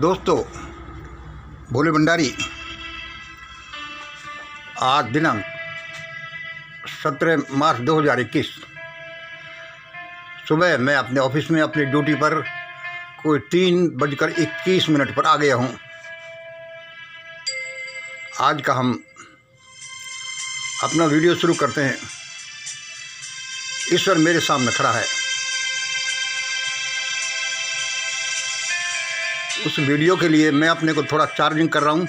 दोस्तों भोले भंडारी आज दिनांक सत्रह मार्च 2021 सुबह मैं अपने ऑफिस में अपनी ड्यूटी पर कोई तीन बजकर इक्कीस मिनट पर आ गया हूँ आज का हम अपना वीडियो शुरू करते हैं ईश्वर मेरे सामने खड़ा है उस वीडियो के लिए मैं अपने को थोड़ा चार्जिंग कर रहा हूँ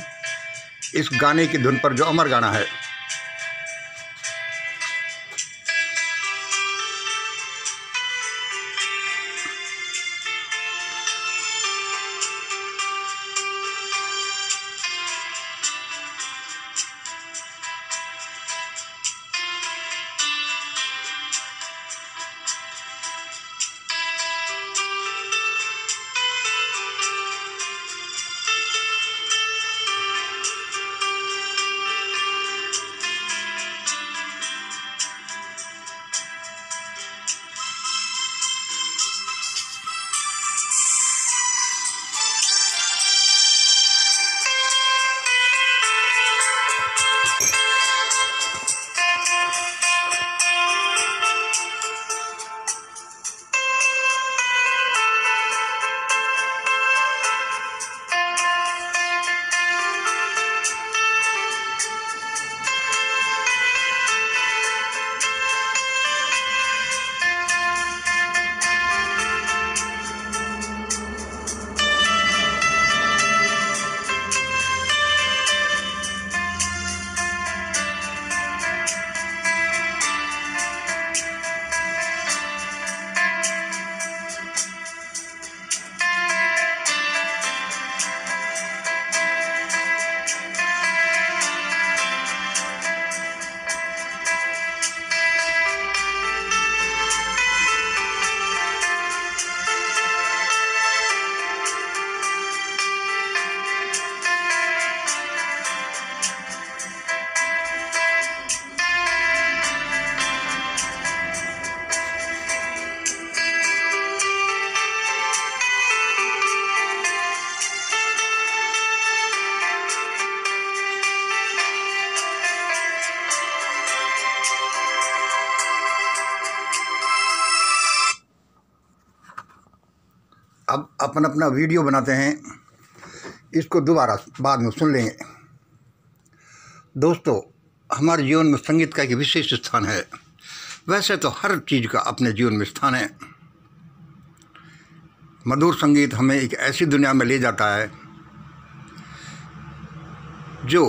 इस गाने की धुन पर जो अमर गाना है अब अपन अपना वीडियो बनाते हैं इसको दोबारा बाद में सुन लेंगे दोस्तों हमारे जीवन में संगीत का एक विशेष स्थान है वैसे तो हर चीज़ का अपने जीवन में स्थान है मधुर संगीत हमें एक ऐसी दुनिया में ले जाता है जो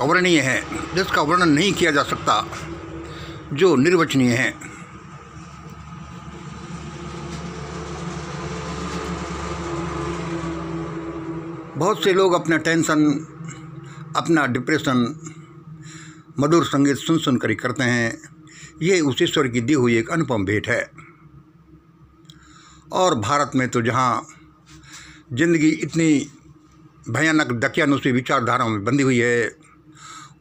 अवर्णीय है जिसका वर्णन नहीं किया जा सकता जो निर्वचनीय है बहुत से लोग अपना टेंशन अपना डिप्रेशन मधुर संगीत सुन सुन कर करते हैं ये उस ईश्वर की दी हुई एक अनुपम भेंट है और भारत में तो जहाँ जिंदगी इतनी भयानक दकियानुषी विचारधाराओं में बंधी हुई है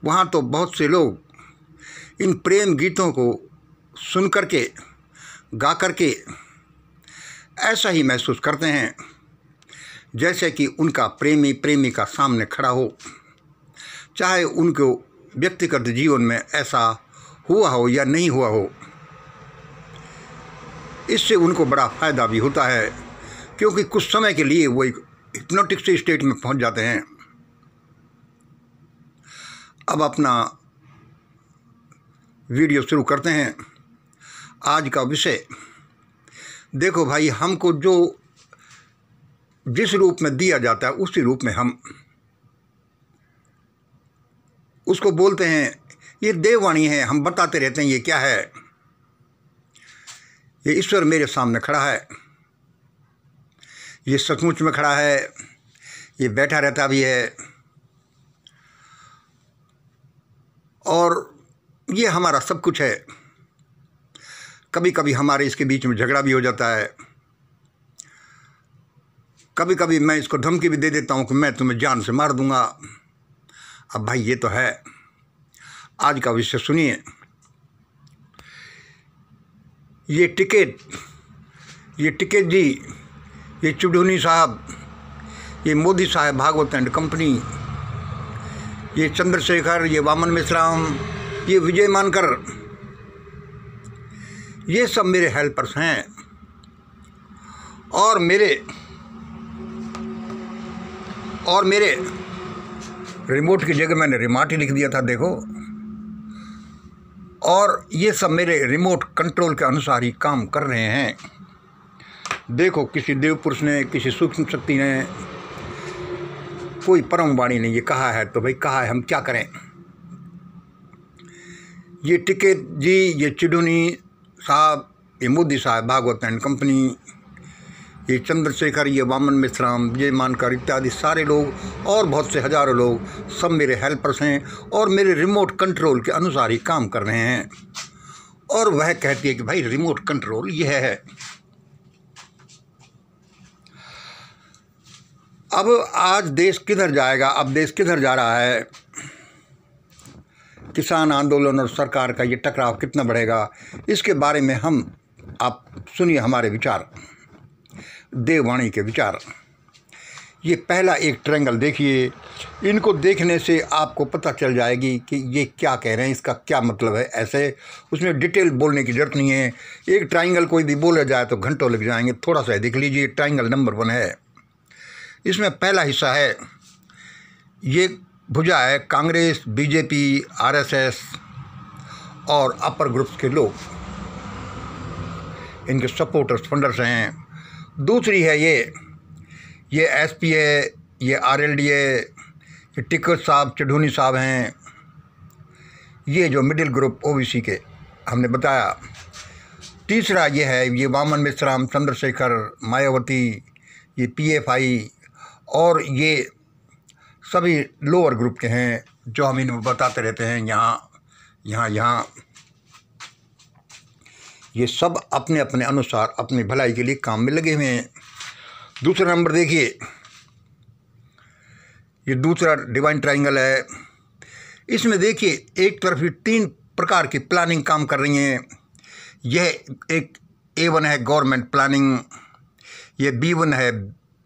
वहाँ तो बहुत से लोग इन प्रेम गीतों को सुन करके गा करके ऐसा ही महसूस करते हैं जैसे कि उनका प्रेमी प्रेमिका सामने खड़ा हो चाहे उनको व्यक्तिगत जीवन में ऐसा हुआ हो या नहीं हुआ हो इससे उनको बड़ा फ़ायदा भी होता है क्योंकि कुछ समय के लिए वो एक हिप्नोटिक्स स्टेट में पहुंच जाते हैं अब अपना वीडियो शुरू करते हैं आज का विषय देखो भाई हमको जो जिस रूप में दिया जाता है उसी रूप में हम उसको बोलते हैं ये देववाणी है हम बताते रहते हैं ये क्या है ये ईश्वर मेरे सामने खड़ा है ये सचमुच में खड़ा है ये बैठा रहता भी है और ये हमारा सब कुछ है कभी कभी हमारे इसके बीच में झगड़ा भी हो जाता है कभी कभी मैं इसको धमकी भी दे देता हूँ कि मैं तुम्हें जान से मार दूंगा अब भाई ये तो है आज का विषय सुनिए ये टिकेट ये टिकेट जी ये चुडूनी साहब ये मोदी साहब भागवत एंड कंपनी ये चंद्रशेखर ये वामन मिश्राम ये विजय मानकर ये सब मेरे हेल्पर्स हैं और मेरे और मेरे रिमोट की जगह मैंने रिमाट ही लिख दिया था देखो और ये सब मेरे रिमोट कंट्रोल के अनुसार ही काम कर रहे हैं देखो किसी देव पुरुष ने किसी सूक्ष्म शक्ति ने कोई परम वाणी ने ये कहा है तो भाई कहा है हम क्या करें ये टिकेट जी ये चिडुनी साहब ये मोदी साहब भागवत एंड कंपनी ये चंद्रशेखर ये वामन मिश्राम ये मानकर इत्यादि सारे लोग और बहुत से हज़ारों लोग सब मेरे हेल्पर्स हैं और मेरे रिमोट कंट्रोल के अनुसार ही काम कर रहे हैं और वह कहती है कि भाई रिमोट कंट्रोल यह है अब आज देश किधर जाएगा अब देश किधर जा रहा है किसान आंदोलन और सरकार का ये टकराव कितना बढ़ेगा इसके बारे में हम आप सुनिए हमारे विचार देववाणी के विचार ये पहला एक ट्रैंगल देखिए इनको देखने से आपको पता चल जाएगी कि ये क्या कह रहे हैं इसका क्या मतलब है ऐसे उसमें डिटेल बोलने की जरूरत नहीं है एक ट्राइंगल कोई भी बोला जाए तो घंटों लग जाएंगे थोड़ा सा देख लीजिए ट्राइंगल नंबर वन है इसमें पहला हिस्सा है ये भुजा है कांग्रेस बीजेपी आरएसएस और अपर ग्रुप्स के लोग इनके सपोर्टर्स फंडर्स हैं दूसरी है ये ये एस पी है ये आर एल डी है ये टिकर साहब चढ़ूनी साहब हैं ये जो मिडिल ग्रुप ओबीसी के हमने बताया तीसरा ये है ये वामन मिश्राम चंद्रशेखर मायावती ये पीएफआई और ये सभी लोअर ग्रुप के हैं जो हम इन बताते रहते हैं यहाँ यहाँ यहाँ ये सब अपने अपने अनुसार अपनी भलाई के लिए काम में लगे हुए हैं दूसरा नंबर देखिए ये दूसरा डिवाइन ट्राइंगल है इसमें देखिए एक तरफ ही तीन प्रकार की प्लानिंग काम कर रही हैं यह एक ए वन है गवर्नमेंट प्लानिंग ये बी वन है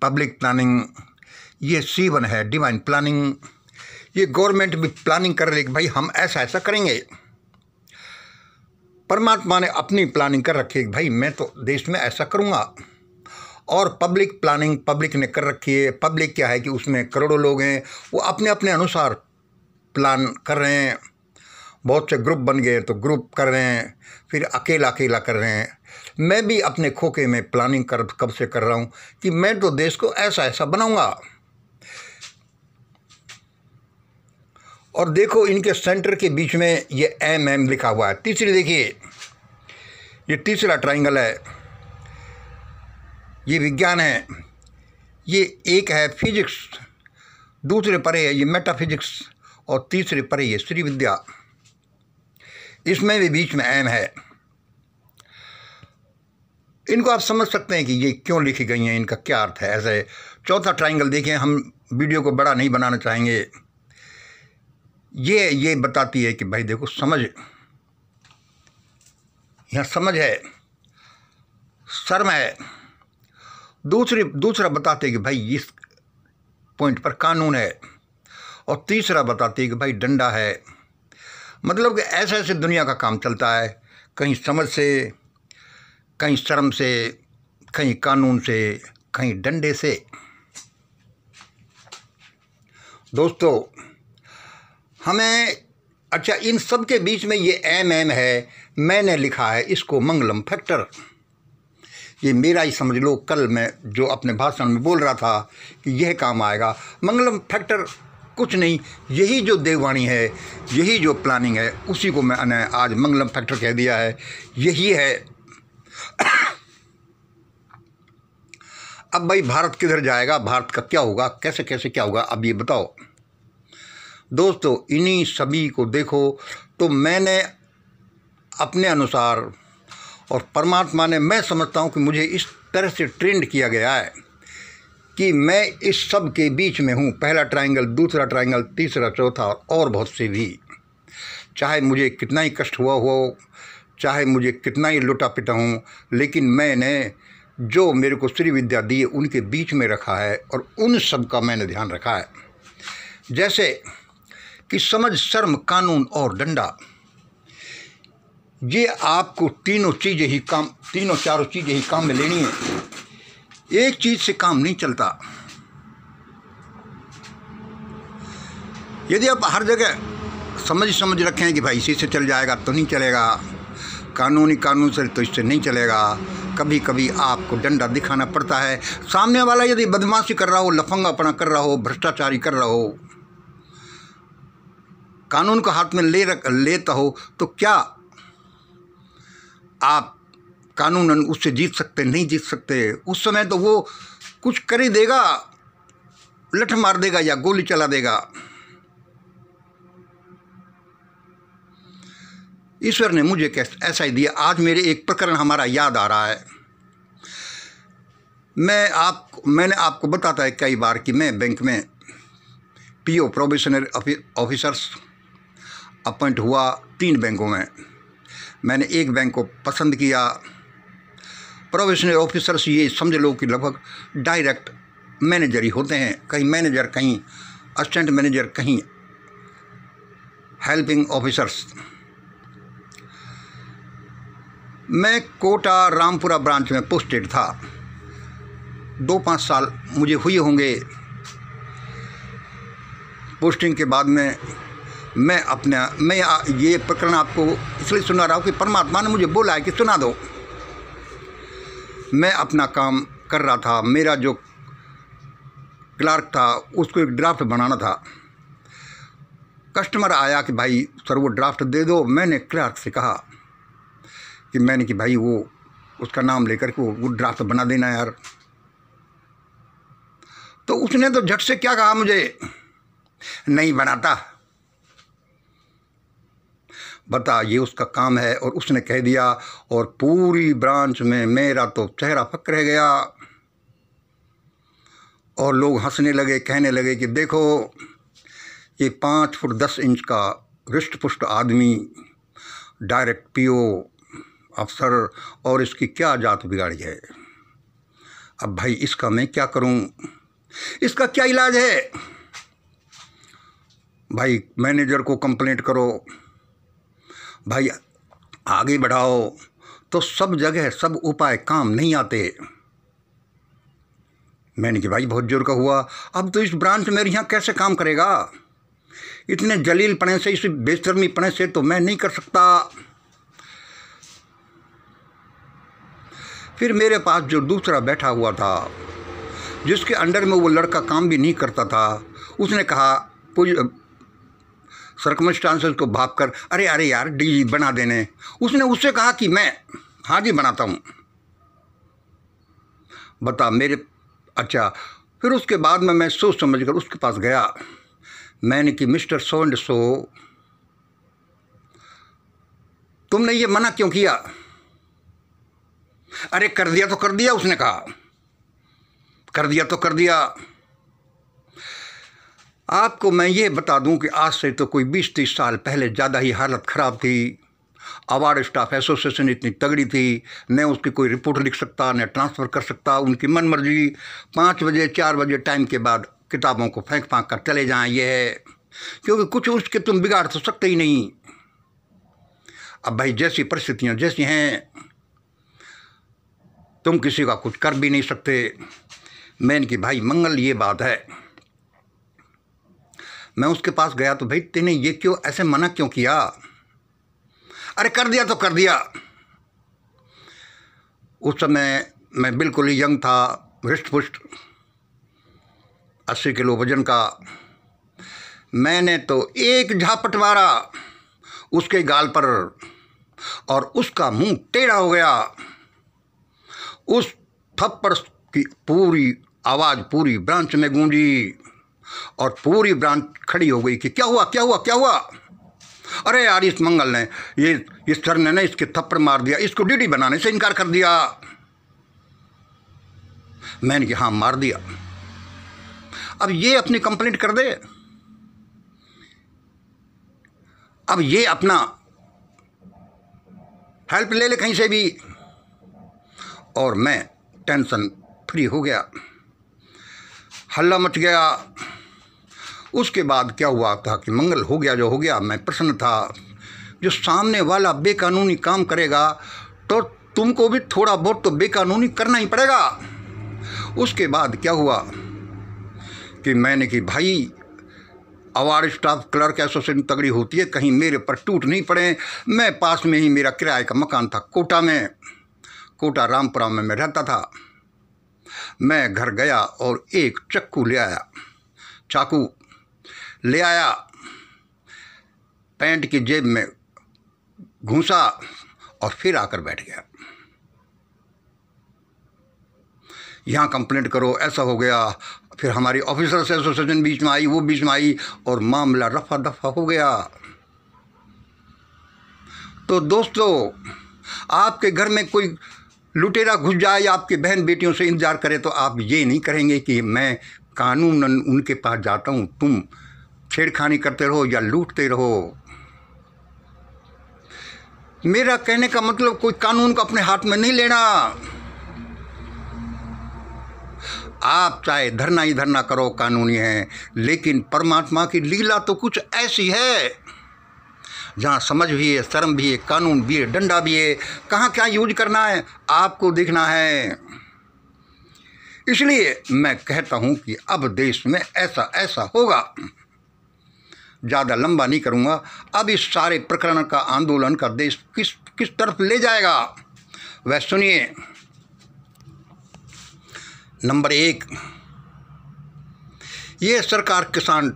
पब्लिक प्लानिंग ये सी वन है डिवाइन प्लानिंग ये गवर्नमेंट भी प्लानिंग कर रही है कि भाई हम ऐसा ऐसा करेंगे परमात्मा ने अपनी प्लानिंग कर रखी है भाई मैं तो देश में ऐसा करूँगा और पब्लिक प्लानिंग पब्लिक ने कर रखी है पब्लिक क्या है कि उसमें करोड़ों लोग हैं वो अपने अपने अनुसार प्लान कर रहे हैं बहुत से ग्रुप बन गए तो ग्रुप कर रहे हैं फिर अकेला अकेला कर रहे हैं मैं भी अपने खोखे में प्लानिंग कर कब से कर रहा हूँ कि मैं तो देश को ऐसा ऐसा बनाऊँगा और देखो इनके सेंटर के बीच में ये एम एम लिखा हुआ है तीसरी देखिए ये तीसरा ट्राइंगल है ये विज्ञान है ये एक है फिजिक्स दूसरे परे है ये मेटाफिजिक्स और तीसरे परे ये श्री विद्या इसमें भी बीच में एम है इनको आप समझ सकते हैं कि ये क्यों लिखी गई हैं इनका क्या अर्थ है ऐसे चौथा ट्राइंगल देखें हम वीडियो को बड़ा नहीं बनाना चाहेंगे ये ये बताती है कि भाई देखो समझ यहाँ समझ है शर्म है दूसरी दूसरा बताते कि भाई इस पॉइंट पर कानून है और तीसरा बताती है कि भाई डंडा है मतलब कि ऐसे ऐसे दुनिया का काम चलता है कहीं समझ से कहीं शर्म से कहीं कानून से कहीं डंडे से दोस्तों हमें अच्छा इन सब के बीच में ये एम एम है मैंने लिखा है इसको मंगलम फैक्टर ये मेरा ही समझ लो कल मैं जो अपने भाषण में बोल रहा था कि यह काम आएगा मंगलम फैक्टर कुछ नहीं यही जो देववाणी है यही जो प्लानिंग है उसी को मैंने आज मंगलम फैक्टर कह दिया है यही है अब भाई भारत किधर जाएगा भारत का क्या होगा कैसे कैसे क्या होगा अब ये बताओ दोस्तों इन्हीं सभी को देखो तो मैंने अपने अनुसार और परमात्मा ने मैं समझता हूँ कि मुझे इस तरह से ट्रेंड किया गया है कि मैं इस सब के बीच में हूँ पहला ट्रायंगल दूसरा ट्रायंगल तीसरा चौथा और, बहुत से भी चाहे मुझे कितना ही कष्ट हुआ हो चाहे मुझे कितना ही लुटा पिटा हूँ लेकिन मैंने जो मेरे को श्री विद्या है उनके बीच में रखा है और उन सब का मैंने ध्यान रखा है जैसे कि समझ शर्म कानून और डंडा ये आपको तीनों चीज़ें ही काम तीनों चारों चीज़ें ही काम में लेनी है एक चीज़ से काम नहीं चलता यदि आप हर जगह समझ समझ रखें कि भाई इसी से चल जाएगा तो नहीं चलेगा कानूनी कानून से तो इससे नहीं चलेगा कभी कभी आपको डंडा दिखाना पड़ता है सामने वाला यदि बदमाशी कर रहा हो अपना कर रहा हो भ्रष्टाचारी कर रहा हो कानून को हाथ में ले रख लेता हो तो क्या आप कानून उससे जीत सकते नहीं जीत सकते उस समय तो वो कुछ कर ही देगा लठ मार देगा या गोली चला देगा ईश्वर ने मुझे ऐसा ही दिया आज मेरे एक प्रकरण हमारा याद आ रहा है मैं आप मैंने आपको बताता है कई बार कि मैं बैंक में पीओ प्रोबेशनरी ऑफिसर्स अपॉइंट हुआ तीन बैंकों में मैंने एक बैंक को पसंद किया प्रोवेशनल ऑफिसर्स ये समझ लो कि लगभग डायरेक्ट मैनेजर ही होते हैं कहीं मैनेजर कहीं असिस्टेंट मैनेजर कहीं हेल्पिंग ऑफिसर्स मैं कोटा रामपुरा ब्रांच में पोस्टेड था दो पाँच साल मुझे हुए होंगे पोस्टिंग के बाद में मैं अपना मैं ये प्रकरण आपको इसलिए सुना रहा हूँ कि परमात्मा ने मुझे बोला है कि सुना दो मैं अपना काम कर रहा था मेरा जो क्लार्क था उसको एक ड्राफ्ट बनाना था कस्टमर आया कि भाई सर वो ड्राफ्ट दे दो मैंने क्लार्क से कहा कि मैंने कि भाई वो उसका नाम लेकर के वो ड्राफ्ट बना देना यार तो उसने तो झट से क्या कहा मुझे नहीं बनाता बता ये उसका काम है और उसने कह दिया और पूरी ब्रांच में मेरा तो चेहरा फक रह गया और लोग हंसने लगे कहने लगे कि देखो ये पाँच फुट दस इंच का रिष्ट पुष्ट आदमी डायरेक्ट पीओ अफसर और इसकी क्या जात बिगाड़ी है अब भाई इसका मैं क्या करूं इसका क्या इलाज है भाई मैनेजर को कंप्लेंट करो भाई आगे बढ़ाओ तो सब जगह सब उपाय काम नहीं आते मैंने कि भाई बहुत जोर का हुआ अब तो इस ब्रांच मेरे यहाँ कैसे काम करेगा इतने जलील पड़े से इस बेशर्मी पड़े से तो मैं नहीं कर सकता फिर मेरे पास जो दूसरा बैठा हुआ था जिसके अंडर में वो लड़का काम भी नहीं करता था उसने कहा सर्कमस्टांसेस को भाप कर अरे अरे यार डी बना देने उसने उससे कहा कि मैं हाजी बनाता हूँ बता मेरे अच्छा फिर उसके बाद में मैं सोच समझ कर उसके पास गया मैंने कि मिस्टर सो एंड सो तुमने ये मना क्यों किया अरे कर दिया तो कर दिया उसने कहा कर दिया तो कर दिया आपको मैं ये बता दूं कि आज से तो कोई बीस तीस साल पहले ज़्यादा ही हालत ख़राब थी अवार्ड स्टाफ एसोसिएशन इतनी तगड़ी थी न उसकी कोई रिपोर्ट लिख सकता न ट्रांसफ़र कर सकता उनकी मन मर्जी पाँच बजे चार बजे टाइम के बाद किताबों को फेंक फाँक कर चले जाएं ये है क्योंकि कुछ उसके तुम बिगाड़ तो सकते ही नहीं अब भाई जैसी परिस्थितियाँ जैसी हैं तुम किसी का कुछ कर भी नहीं सकते मैन की भाई मंगल ये बात है मैं उसके पास गया तो भाई तेने ये क्यों ऐसे मना क्यों किया अरे कर दिया तो कर दिया उस समय मैं बिल्कुल ही यंग था हृष्ट पुष्ट अस्सी किलो वजन का मैंने तो एक झापट मारा उसके गाल पर और उसका मुंह टेढ़ा हो गया उस थप्पड़ की पूरी आवाज़ पूरी ब्रांच में गूंजी और पूरी ब्रांच खड़ी हो गई कि क्या हुआ क्या हुआ क्या हुआ अरे यार इस मंगल ने ये इस सर ने ना इसके थप्पड़ मार दिया इसको डीडी बनाने से इनकार कर दिया मैंने कहा हाँ मार दिया अब ये अपनी कंप्लेंट कर दे अब ये अपना हेल्प ले ले कहीं से भी और मैं टेंशन फ्री हो गया हल्ला मच गया उसके बाद क्या हुआ था कि मंगल हो गया जो हो गया मैं प्रसन्न था जो सामने वाला बेकानूनी काम करेगा तो तुमको भी थोड़ा बहुत तो बेकानूनी करना ही पड़ेगा उसके बाद क्या हुआ कि मैंने कि भाई अवार्ड स्टाफ क्लर्क एसोसिएशन तगड़ी होती है कहीं मेरे पर टूट नहीं पड़े मैं पास में ही मेरा किराए का मकान था कोटा में कोटा रामपुरा में मैं रहता था मैं घर गया और एक चक्कू ले आया चाकू ले आया पैंट की जेब में घुसा और फिर आकर बैठ गया यहाँ कंप्लेंट करो ऐसा हो गया फिर हमारी ऑफिसर्स एसोसिएशन बीच में आई वो बीच में आई और मामला रफा दफा हो गया तो दोस्तों आपके घर में कोई लुटेरा घुस जाए या आपकी बहन बेटियों से इंतज़ार करे तो आप ये नहीं करेंगे कि मैं कानून उनके पास जाता हूँ तुम छेड़खानी करते रहो या लूटते रहो मेरा कहने का मतलब कोई कानून को अपने हाथ में नहीं लेना आप चाहे धरना ही धरना करो कानूनी है लेकिन परमात्मा की लीला तो कुछ ऐसी है जहाँ समझ भी है शर्म भी है कानून भी है डंडा भी है कहाँ क्या यूज करना है आपको दिखना है इसलिए मैं कहता हूँ कि अब देश में ऐसा ऐसा होगा ज़्यादा लंबा नहीं करूँगा अब इस सारे प्रकरण का आंदोलन का देश किस किस तरफ ले जाएगा वह सुनिए नंबर एक ये सरकार किसान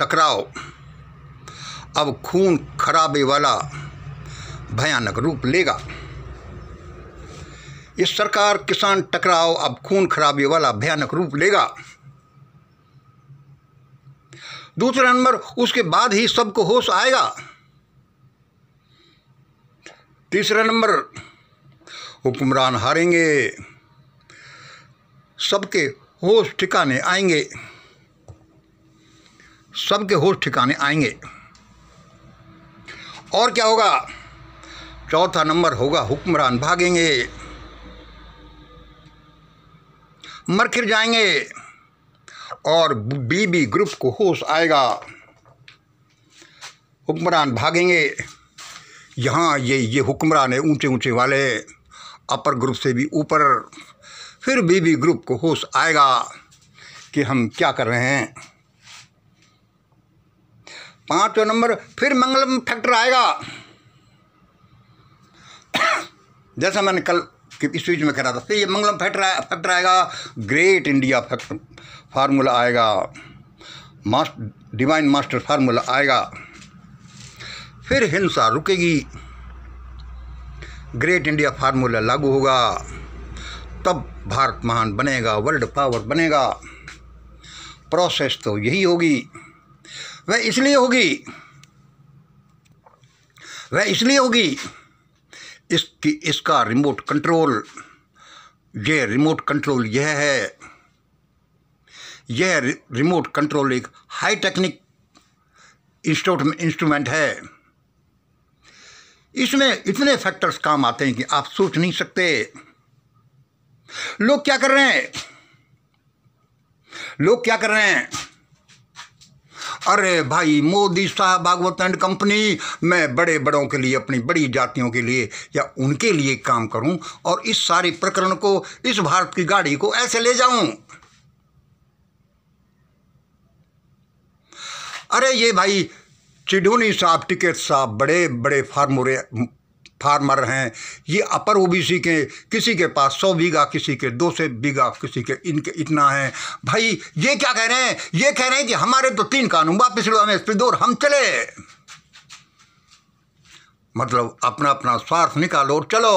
टकराव अब खून खराबे वाला भयानक रूप लेगा इस सरकार किसान टकराव अब खून खराबे वाला भयानक रूप लेगा दूसरा नंबर उसके बाद ही सबको होश आएगा तीसरा नंबर हुक्मरान हारेंगे सबके होश ठिकाने आएंगे सबके होश ठिकाने आएंगे और क्या होगा चौथा नंबर होगा हुक्मरान भागेंगे मर खिर जाएंगे और बीबी ग्रुप को होश आएगा हुक्मरान भागेंगे यहाँ ये ये हुक्मरान है ऊंचे ऊंचे वाले अपर ग्रुप से भी ऊपर फिर बीबी ग्रुप को होश आएगा कि हम क्या कर रहे हैं पांचवा नंबर फिर मंगलम फैक्टर आएगा जैसा मैंने कल इस स्पीच में कह रहा था फिर ये मंगलम फैक्टर फैक्टर आएगा ग्रेट इंडिया फैक्टर फार्मूला आएगा मास्टर डिवाइन मास्टर फार्मूला आएगा फिर हिंसा रुकेगी ग्रेट इंडिया फार्मूला लागू होगा तब भारत महान बनेगा वर्ल्ड पावर बनेगा प्रोसेस तो यही होगी वह इसलिए होगी वह इसलिए होगी इसकी इसका रिमोट कंट्रोल ये रिमोट कंट्रोल यह है यह रिमोट कंट्रोल एक हाई टेक्निक इंस्ट्रूमेंट है इसमें इतने फैक्टर्स काम आते हैं कि आप सोच नहीं सकते लोग क्या कर रहे हैं लोग क्या कर रहे हैं अरे भाई मोदी साहब भागवत एंड कंपनी मैं बड़े बड़ों के लिए अपनी बड़ी जातियों के लिए या उनके लिए काम करूं और इस सारे प्रकरण को इस भारत की गाड़ी को ऐसे ले जाऊं अरे ये भाई चिडूनी साहब टिकट साहब बड़े बड़े फार्मोरे फार्मर हैं ये अपर ओबीसी के किसी के पास सौ बीघा किसी के दो सौ बीघा किसी के इनके इतना है भाई ये क्या कह रहे हैं ये कह रहे हैं कि हमारे तो तीन कानून वापिस लो हमें हम चले मतलब अपना अपना स्वार्थ निकालो और चलो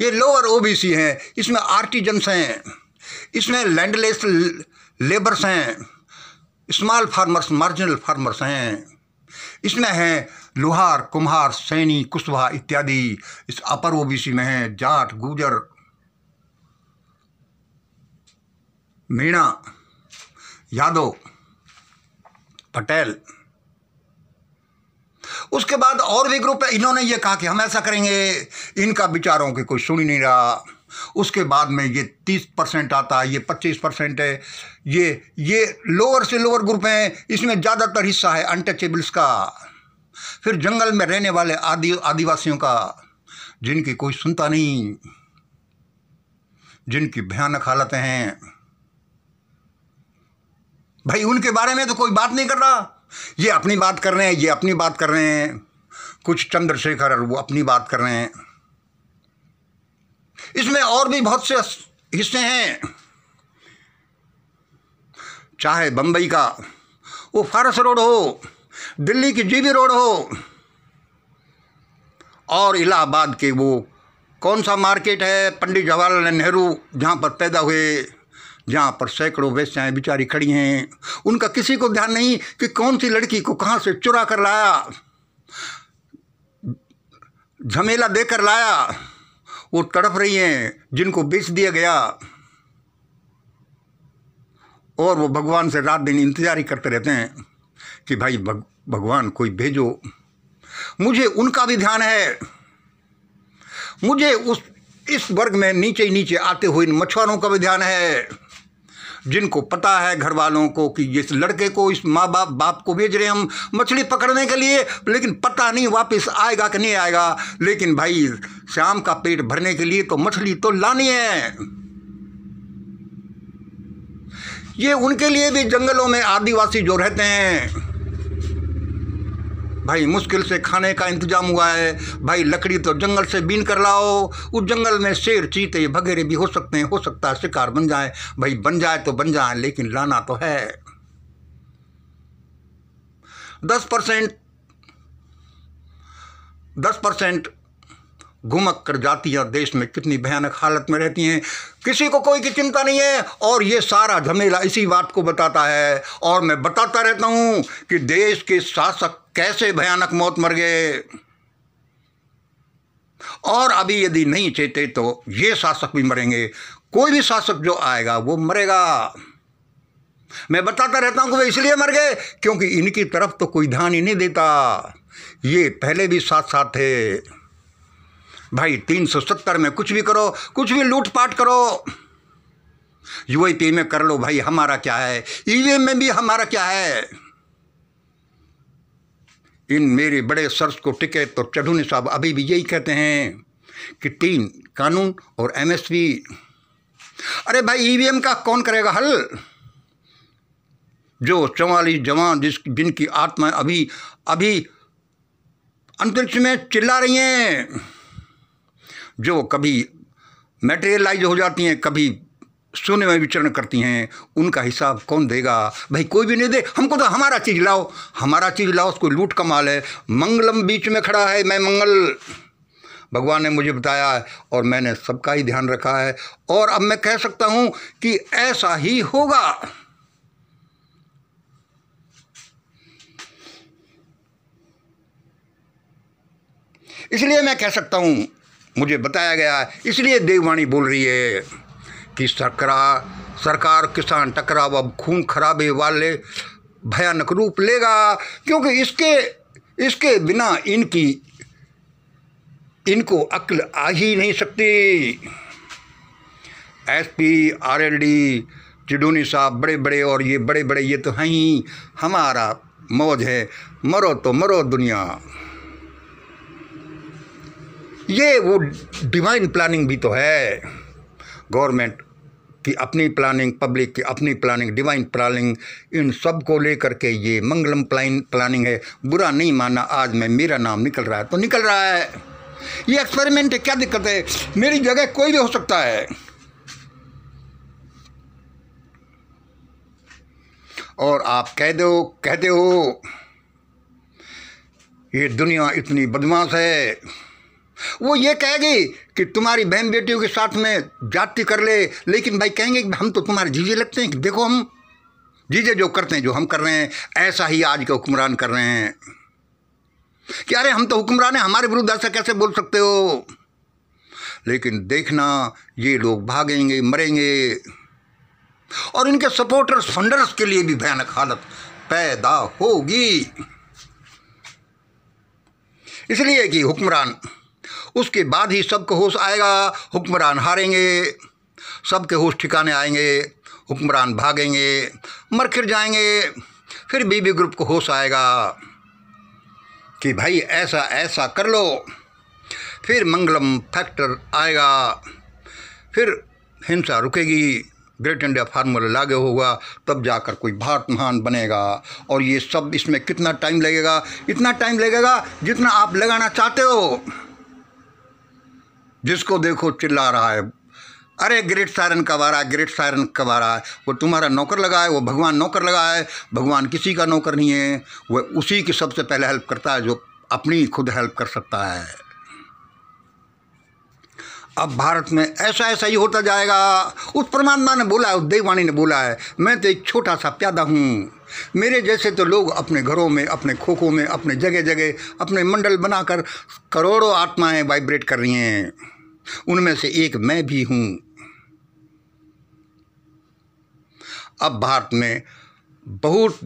ये लोअर ओबीसी हैं इसमें आर्टिजन्स हैं इसमें लैंडलेस लेबर्स हैं स्मॉल फार्मर्स मार्जिनल फार्मर्स हैं इसमें हैं लोहार कुम्हार सैनी कुशवाहा इत्यादि इस अपर ओबीसी में हैं जाट गुजर मीणा यादव पटेल उसके बाद और भी ग्रुप है इन्होंने ये कहा कि हम ऐसा करेंगे इनका विचारों की कोई सुन ही नहीं रहा उसके बाद में ये तीस परसेंट आता है ये पच्चीस परसेंट है ये ये लोअर से लोअर ग्रुप हैं इसमें ज़्यादातर हिस्सा है अनटचेबल्स का फिर जंगल में रहने वाले आदि आदिवासियों का जिनकी कोई सुनता नहीं जिनकी भयानक हालतें हैं भाई उनके बारे में तो कोई बात नहीं कर रहा ये अपनी बात कर रहे हैं ये अपनी बात कर रहे हैं कुछ चंद्रशेखर वो अपनी बात कर रहे हैं इसमें और भी बहुत से हिस्से हैं चाहे बम्बई का वो फारस रोड हो दिल्ली की जीबी रोड हो और इलाहाबाद के वो कौन सा मार्केट है पंडित जवाहरलाल नेहरू जहाँ पर पैदा हुए जहाँ पर सैकड़ों वैश्याएँ बिचारी खड़ी हैं उनका किसी को ध्यान नहीं कि कौन सी लड़की को कहाँ से चुरा कर लाया झमेला देकर लाया वो तड़प रही हैं जिनको बेच दिया गया और वो भगवान से रात दिन इंतजार ही करते रहते हैं कि भाई भग, भगवान कोई भेजो मुझे उनका भी ध्यान है मुझे उस इस वर्ग में नीचे नीचे आते हुए इन मछुआरों का भी ध्यान है जिनको पता है घर वालों को कि इस लड़के को इस माँ बाप बाप को भेज रहे हम मछली पकड़ने के लिए लेकिन पता नहीं वापस आएगा कि नहीं आएगा लेकिन भाई शाम का पेट भरने के लिए तो मछली तो लानी है ये उनके लिए भी जंगलों में आदिवासी जो रहते हैं भाई मुश्किल से खाने का इंतजाम हुआ है भाई लकड़ी तो जंगल से बीन कर लाओ उस जंगल में शेर चीते भगेरे भी हो सकते हैं हो सकता है शिकार बन जाए भाई बन जाए तो बन जाए लेकिन लाना तो है दस परसेंट दस परसेंट घुमक कर जाती है और देश में कितनी भयानक हालत में रहती हैं किसी को कोई की चिंता नहीं है और ये सारा झमेला इसी बात को बताता है और मैं बताता रहता हूँ कि देश के शासक कैसे भयानक मौत मर गए और अभी यदि नहीं चेते तो ये शासक भी मरेंगे कोई भी शासक जो आएगा वो मरेगा मैं बताता रहता हूं कि वे इसलिए मर गए क्योंकि इनकी तरफ तो कोई ध्यान ही नहीं देता ये पहले भी साथ साथ थे भाई तीन सौ सत्तर में कुछ भी करो कुछ भी लूटपाट करो यूआईपी में कर लो भाई हमारा क्या है ईवीएम में भी हमारा क्या है इन मेरे बड़े सर्स को टिके तो चढ़ूनी साहब अभी भी यही कहते हैं कि तीन कानून और एमएसपी अरे भाई ईवीएम का कौन करेगा हल जो चौवालीस जवान जिस जिनकी आत्मा अभी अभी अंतरिक्ष में चिल्ला रही हैं जो कभी मेटेरियलाइज हो जाती हैं कभी शून्य में विचरण करती हैं उनका हिसाब कौन देगा भाई कोई भी नहीं दे हमको तो हमारा चीज़ लाओ हमारा चीज़ लाओ उसको लूट का माल है मंगलम बीच में खड़ा है मैं मंगल भगवान ने मुझे बताया है और मैंने सबका ही ध्यान रखा है और अब मैं कह सकता हूँ कि ऐसा ही होगा इसलिए मैं कह सकता हूँ मुझे बताया गया है इसलिए देववाणी बोल रही है कि सरकरा सरकार किसान टकराव अब खून खराबे वाले भयानक रूप लेगा क्योंकि इसके इसके बिना इनकी इनको अक्ल आ ही नहीं सकती S P R L D साहब बड़े बड़े और ये बड़े बड़े ये तो हैं ही हमारा मौज है मरो तो मरो दुनिया ये वो डिवाइन प्लानिंग भी तो है गवर्नमेंट की अपनी प्लानिंग पब्लिक की अपनी प्लानिंग डिवाइन प्लानिंग इन सब को लेकर के ये मंगलम प्लान प्लानिंग है बुरा नहीं माना आज मैं मेरा नाम निकल रहा है तो निकल रहा है ये एक्सपेरिमेंट है क्या दिक्कत है मेरी जगह कोई भी हो सकता है और आप कह दो कहते हो ये दुनिया इतनी बदमाश है वो ये कहेगी कि तुम्हारी बहन बेटियों के साथ में जाति कर ले लेकिन भाई कहेंगे कि हम तो तुम्हारे जीजे लगते हैं कि देखो हम जीजे जो करते हैं जो हम कर रहे हैं ऐसा ही आज के हुक्मरान कर रहे हैं कि अरे हम तो हुक्मरान हैं हमारे विरुद्ध ऐसा कैसे बोल सकते हो लेकिन देखना ये लोग भागेंगे मरेंगे और इनके सपोर्टर्स फंडर्स के लिए भी भयानक हालत पैदा होगी इसलिए कि हुक्मरान उसके बाद ही सबको होश आएगा हुक्मरान हारेंगे सबके होश ठिकाने आएंगे हुक्मरान भागेंगे मर जाएंगे फिर बीबी ग्रुप को होश आएगा कि भाई ऐसा ऐसा कर लो फिर मंगलम फैक्टर आएगा फिर हिंसा रुकेगी ग्रेट इंडिया फार्मूला लागू होगा तब जाकर कोई भारत महान बनेगा और ये सब इसमें कितना टाइम लगेगा इतना टाइम लगेगा जितना आप लगाना चाहते हो जिसको देखो चिल्ला रहा है अरे ग्रेट सायरन कब आ रहा है ग्रेट सायरन कब आ रहा है वो तुम्हारा नौकर लगा है वो भगवान नौकर लगा है भगवान किसी का नौकर नहीं है वह उसी की सबसे पहले हेल्प करता है जो अपनी खुद हेल्प कर सकता है अब भारत में ऐसा ऐसा ही होता जाएगा उस परमात्मा ने बोला है उस देववाणी ने बोला है मैं तो एक छोटा सा प्यादा हूँ मेरे जैसे तो लोग अपने घरों में अपने खोखों में अपने जगह जगह अपने मंडल बनाकर करोड़ों आत्माएं वाइब्रेट कर रही हैं उनमें से एक मैं भी हूँ अब भारत में बहुत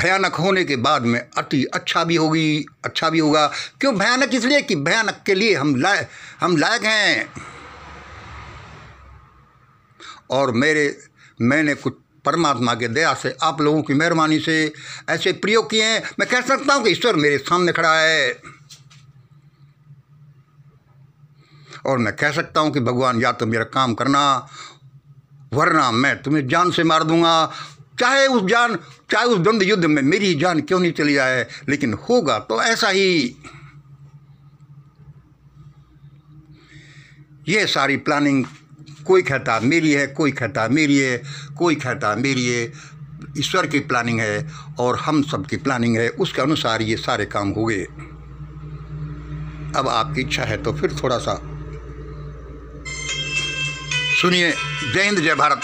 भयानक होने के बाद में अति अच्छा भी होगी अच्छा भी होगा क्यों भयानक इसलिए कि भयानक के लिए हम लायक हम लायक हैं और मेरे मैंने कुछ परमात्मा के दया से आप लोगों की मेहरबानी से ऐसे प्रयोग किए हैं मैं कह सकता हूँ कि ईश्वर मेरे सामने खड़ा है और मैं कह सकता हूँ कि भगवान या तो मेरा काम करना वरना मैं तुम्हें जान से मार दूंगा चाहे उस जान चाहे उस द्वंद युद्ध में मेरी जान क्यों नहीं चली जाए लेकिन होगा तो ऐसा ही ये सारी प्लानिंग कोई कहता मेरी है कोई कहता मेरी है कोई कहता मेरी है ईश्वर की प्लानिंग है और हम सब की प्लानिंग है उसके अनुसार ये सारे काम हुए अब आपकी इच्छा है तो फिर थोड़ा सा सुनिए जय हिंद जय भारत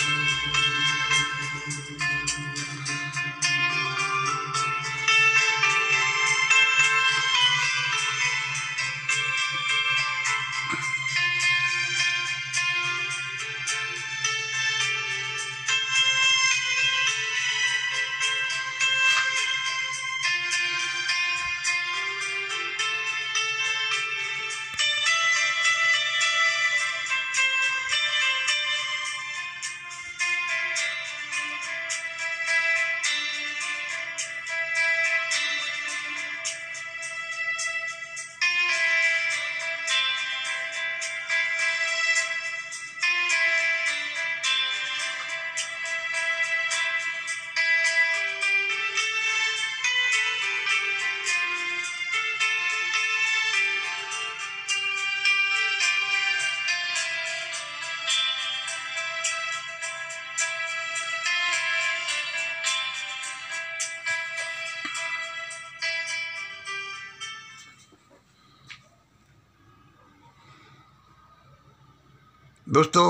दोस्तों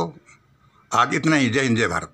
आज इतना ही जय हिंद जय भारत